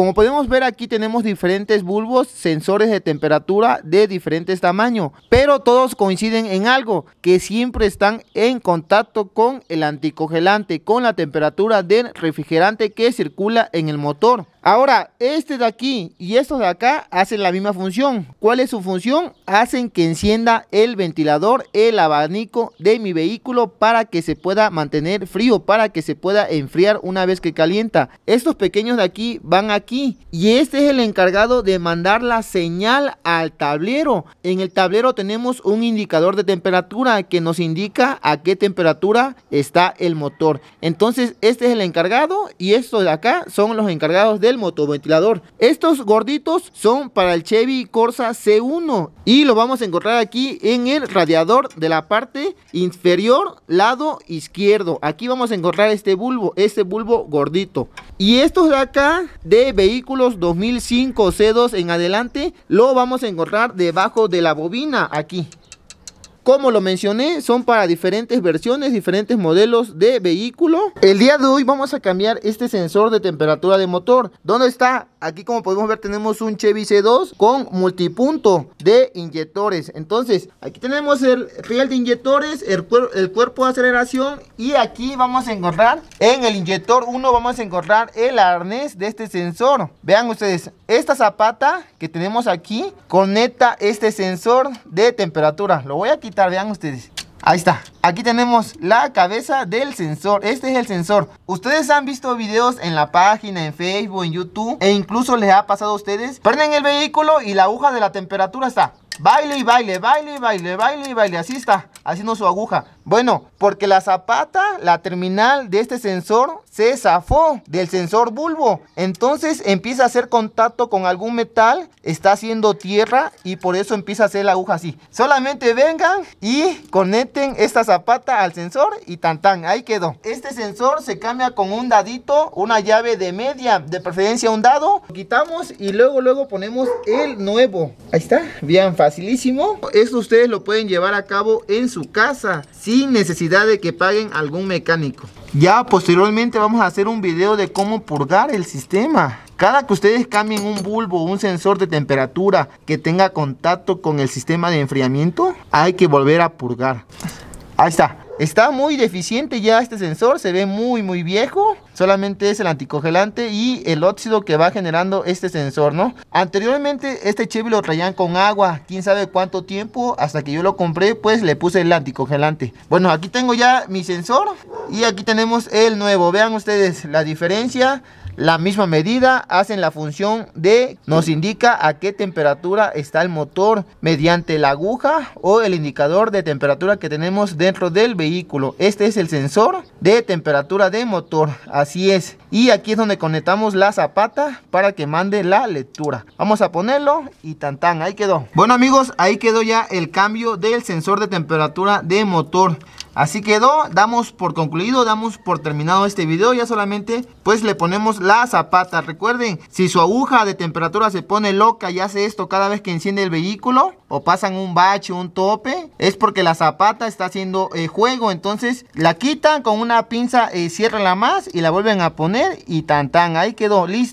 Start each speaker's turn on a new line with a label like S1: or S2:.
S1: Como podemos ver aquí tenemos diferentes bulbos, sensores de temperatura de diferentes tamaños, pero todos coinciden en algo, que siempre están en contacto con el anticongelante, con la temperatura del refrigerante que circula en el motor. Ahora, este de aquí y estos de acá hacen la misma función. ¿Cuál es su función? Hacen que encienda el ventilador, el abanico de mi vehículo para que se pueda mantener frío, para que se pueda enfriar una vez que calienta. Estos pequeños de aquí van a y este es el encargado de mandar la señal al tablero. En el tablero tenemos un indicador de temperatura que nos indica a qué temperatura está el motor. Entonces este es el encargado y estos de acá son los encargados del motoventilador. Estos gorditos son para el Chevy Corsa C1 y lo vamos a encontrar aquí en el radiador de la parte inferior lado izquierdo. Aquí vamos a encontrar este bulbo, este bulbo gordito. Y estos de acá de vehículos 2005 C2 en adelante, lo vamos a encontrar debajo de la bobina aquí. Como lo mencioné, son para diferentes versiones, diferentes modelos de vehículo. El día de hoy vamos a cambiar este sensor de temperatura de motor. ¿Dónde está? Aquí como podemos ver tenemos un Chevy C2 con multipunto de inyectores. Entonces, aquí tenemos el piel de inyectores, el, cuerpo de aceleración y aquí vamos a encontrar en el inyector 1 vamos a encontrar el arnés de este sensor. Vean ustedes, esta zapata que tenemos aquí conecta este sensor de temperatura. Lo voy a quitar vean ustedes. Ahí está, aquí tenemos la cabeza del sensor, este es el sensor Ustedes han visto videos en la página, en Facebook, en YouTube E incluso les ha pasado a ustedes Prenden el vehículo y la aguja de la temperatura está Baile y baile, baile y baile, baile y baile. Así está, haciendo su aguja. Bueno, porque la zapata, la terminal de este sensor, se zafó del sensor bulbo. Entonces empieza a hacer contacto con algún metal, está haciendo tierra y por eso empieza a hacer la aguja así. Solamente vengan y conecten esta zapata al sensor y tan tan, ahí quedó. Este sensor se cambia con un dadito, una llave de media, de preferencia un dado. Lo quitamos y luego luego ponemos el nuevo. Ahí está, bien fácil facilísimo. Esto ustedes lo pueden llevar a cabo en su casa sin necesidad de que paguen algún mecánico. Ya posteriormente vamos a hacer un video de cómo purgar el sistema. Cada que ustedes cambien un bulbo o un sensor de temperatura que tenga contacto con el sistema de enfriamiento, hay que volver a purgar. Ahí está. Está muy deficiente ya este sensor, se ve muy muy viejo. Solamente es el anticongelante y el óxido que va generando este sensor, ¿no? Anteriormente este Chevy lo traían con agua, quién sabe cuánto tiempo, hasta que yo lo compré, pues le puse el anticongelante. Bueno, aquí tengo ya mi sensor y aquí tenemos el nuevo. Vean ustedes la diferencia. La misma medida hacen la función de nos indica a qué temperatura está el motor mediante la aguja o el indicador de temperatura que tenemos dentro del vehículo. Este es el sensor de temperatura de motor, así es. Y aquí es donde conectamos la zapata para que mande la lectura. Vamos a ponerlo y tan tan, ahí quedó. Bueno amigos, ahí quedó ya el cambio del sensor de temperatura de motor. Así quedó, damos por concluido, damos por terminado este video, ya solamente pues le ponemos la zapata. Recuerden, si su aguja de temperatura se pone loca y hace esto cada vez que enciende el vehículo o pasan un bache, un tope, es porque la zapata está haciendo eh, juego. Entonces la quitan con una pinza, eh, más y la vuelven a poner y tan tan, ahí quedó, listo.